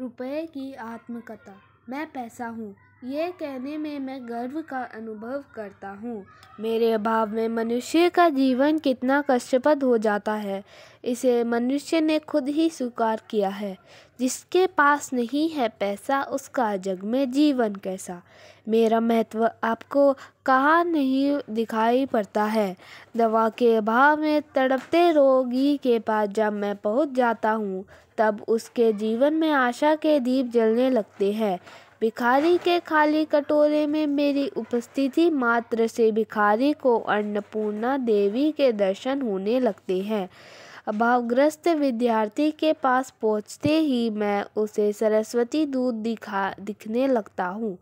रुपये की आत्मकथा मैं पैसा हूँ ये कहने में मैं गर्व का अनुभव करता हूँ मेरे अभाव में मनुष्य का जीवन कितना कष्टप्रद हो जाता है इसे मनुष्य ने खुद ही स्वीकार किया है जिसके पास नहीं है पैसा उसका जग में जीवन कैसा मेरा महत्व आपको कहाँ नहीं दिखाई पड़ता है दवा के अभाव में तड़पते रोगी के पास जब मैं पहुँच जाता हूँ तब उसके जीवन में आशा के दीप जलने लगते हैं भिखारी के खाली कटोरे में मेरी उपस्थिति मात्र से भिखारी को अन्नपूर्णा देवी के दर्शन होने लगते हैं अभावग्रस्त विद्यार्थी के पास पहुंचते ही मैं उसे सरस्वती दूध दिखा दिखने लगता हूँ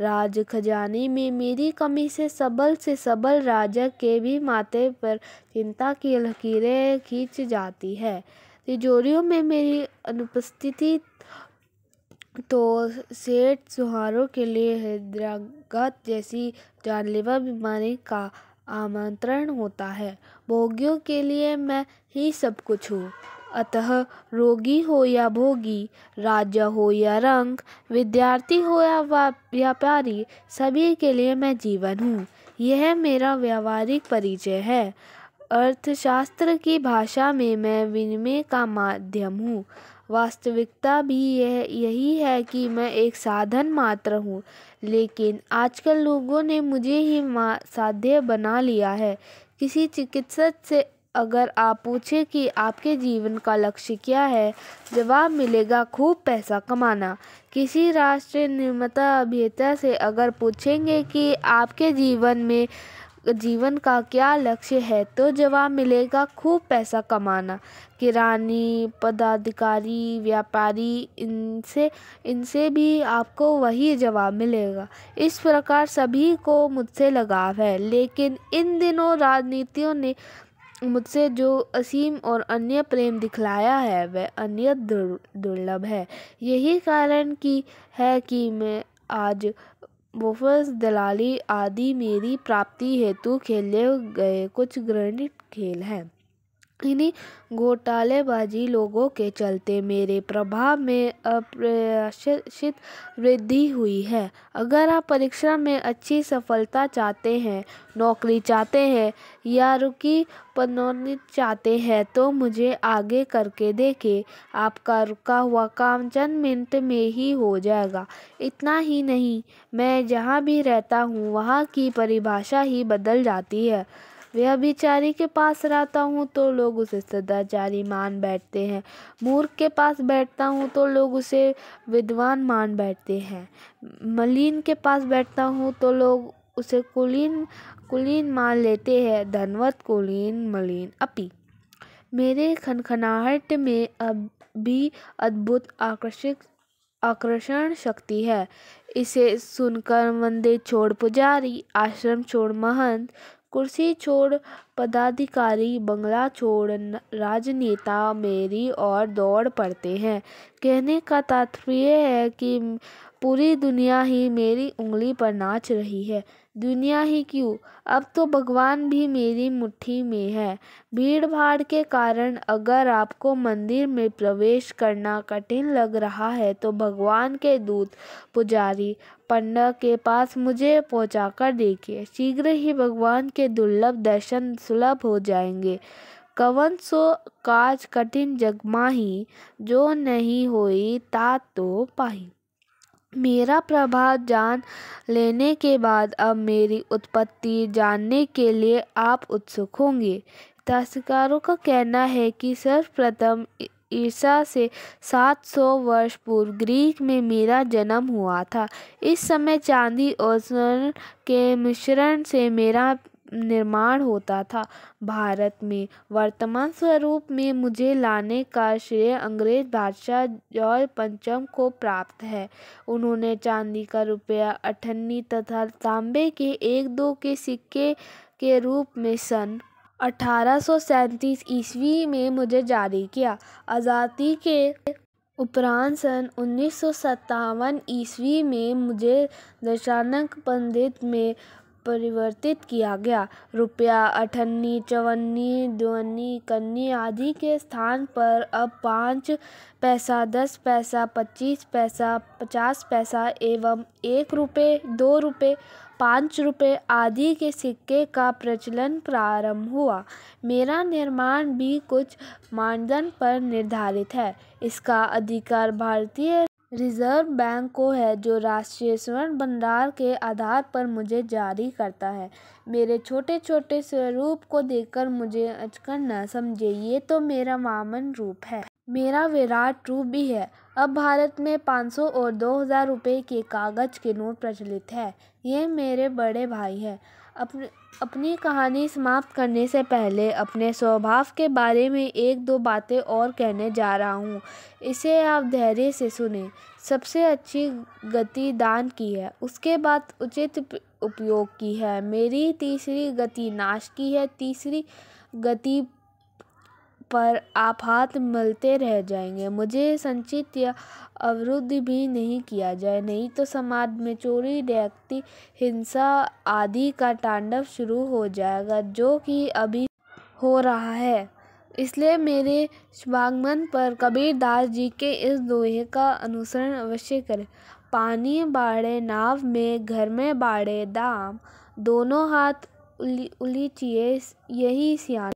राज खजाने में मेरी कमी से सबल से सबल राजा के भी माथे पर चिंता की लकीरें खींच जाती है तिजोरियों में मेरी अनुपस्थिति तो सेठ सुहारों के लिए हृदयाघात जैसी जानलेवा बीमारी का आमंत्रण होता है भोगियों के लिए मैं ही सब कुछ हूँ अतः रोगी हो या भोगी राजा हो या रंग विद्यार्थी हो या व्यापारी सभी के लिए मैं जीवन हूँ यह मेरा व्यावहारिक परिचय है अर्थशास्त्र की भाषा में मैं विनिमय का माध्यम हूँ वास्तविकता भी यह यही है कि मैं एक साधन मात्र हूँ लेकिन आजकल लोगों ने मुझे ही साध्य बना लिया है किसी चिकित्सक से अगर आप पूछें कि आपके जीवन का लक्ष्य क्या है जवाब मिलेगा खूब पैसा कमाना किसी राष्ट्रीय निर्माता अभियता से अगर पूछेंगे कि आपके जीवन में जीवन का क्या लक्ष्य है तो जवाब मिलेगा खूब पैसा कमाना किरानी पदाधिकारी व्यापारी इनसे इनसे भी आपको वही जवाब मिलेगा इस प्रकार सभी को मुझसे लगाव है लेकिन इन दिनों राजनीतियों ने मुझसे जो असीम और अन्य प्रेम दिखलाया है वह अन्य दुर्लभ है यही कारण की है कि मैं आज मुफ्त दलाली आदि मेरी प्राप्ति हेतु खेले गए कुछ ग्रैंड खेल हैं इन्हीं घोटालेबाजी लोगों के चलते मेरे प्रभाव में अप्रत्याशित वृद्धि हुई है अगर आप परीक्षा में अच्छी सफलता चाहते हैं नौकरी चाहते हैं या रुकी पदोन्नति चाहते हैं तो मुझे आगे करके देखें आपका रुका हुआ काम चंद मिनट में ही हो जाएगा इतना ही नहीं मैं जहाँ भी रहता हूँ वहाँ की परिभाषा ही बदल जाती है व्यभिचारी के पास रहता हूँ तो लोग उसे सदाचारी मान बैठते हैं मूर्ख के पास बैठता हूँ तो लोग उसे विद्वान मान बैठते हैं मलिन के पास बैठता हूँ तो लोग उसे कुलीन कुलीन मान लेते हैं धनवत कुलीन मलिन अपी मेरे खनखनाहट में अब भी अद्भुत आकर्षक आकर्षण शक्ति है इसे सुनकर मंदिर छोड़ पुजारी आश्रम छोड़ महंत कुर्सी छोड़ पदाधिकारी बंगला छोड़ राजनेता मेरी और दौड़ पड़ते हैं कहने का तात्पर्य है कि पूरी दुनिया ही मेरी उंगली पर नाच रही है दुनिया ही क्यों अब तो भगवान भी मेरी मुट्ठी में है भीड़ भाड़ के कारण अगर आपको मंदिर में प्रवेश करना कठिन लग रहा है तो भगवान के दूत पुजारी पंडा के पास मुझे पहुंचाकर देखिए शीघ्र ही भगवान के दुर्लभ दर्शन सुलभ हो जाएंगे कवन सो काज कठिन जगमाही जो नहीं होई ता तो पाही मेरा प्रभाव जान लेने के बाद अब मेरी उत्पत्ति जानने के लिए आप उत्सुक होंगे इतिहासकारों का कहना है कि सर्वप्रथम ईसा से 700 वर्ष पूर्व ग्रीक में मेरा जन्म हुआ था इस समय चांदी और स्वर्ण के मिश्रण से मेरा निर्माण होता था भारत में वर्तमान स्वरूप में मुझे लाने का श्रेय अंग्रेज बादशाह जॉर्ज पंचम को प्राप्त है उन्होंने चांदी का रुपया अठन्नी तथा तांबे के एक दो के सिक्के के रूप में सन अठारह ईस्वी में मुझे जारी किया आज़ादी के उपरांत सन उन्नीस ईस्वी में मुझे दशानक पंडित में परिवर्तित किया गया रुपया अठन्नी चवन्नी दुअन्नी कन्नी आदि के स्थान पर अब पाँच पैसा दस पैसा पच्चीस पैसा पचास पैसा एवं एक रुपये दो रुपये पाँच रुपये आदि के सिक्के का प्रचलन प्रारंभ हुआ मेरा निर्माण भी कुछ मानदंड पर निर्धारित है इसका अधिकार भारतीय रिज़र्व बैंक को है जो राष्ट्रीय स्वर्ण भंडार के आधार पर मुझे जारी करता है मेरे छोटे छोटे स्वरूप को देखकर मुझे अचकन न समझे ये तो मेरा वामन रूप है मेरा विराट रूप भी है अब भारत में 500 और 2000 रुपए के कागज़ के नोट प्रचलित है ये मेरे बड़े भाई हैं अपने अपनी कहानी समाप्त करने से पहले अपने स्वभाव के बारे में एक दो बातें और कहने जा रहा हूँ इसे आप धैर्य से सुने सबसे अच्छी गति दान की है उसके बाद उचित उपयोग की है मेरी तीसरी गति नाश की है तीसरी गति पर आप हाथ मलते रह जाएंगे मुझे संचित या अवरुद्ध भी नहीं किया जाए नहीं तो समाज में चोरी डकैती हिंसा आदि का तांडव शुरू हो जाएगा जो कि अभी हो रहा है इसलिए मेरे शुभागमन पर कबीर दास जी के इस दोहे का अनुसरण अवश्य करें पानी बाढ़े नाव में घर में बाढ़े दाम दोनों हाथ उली उलीचिए यही सियान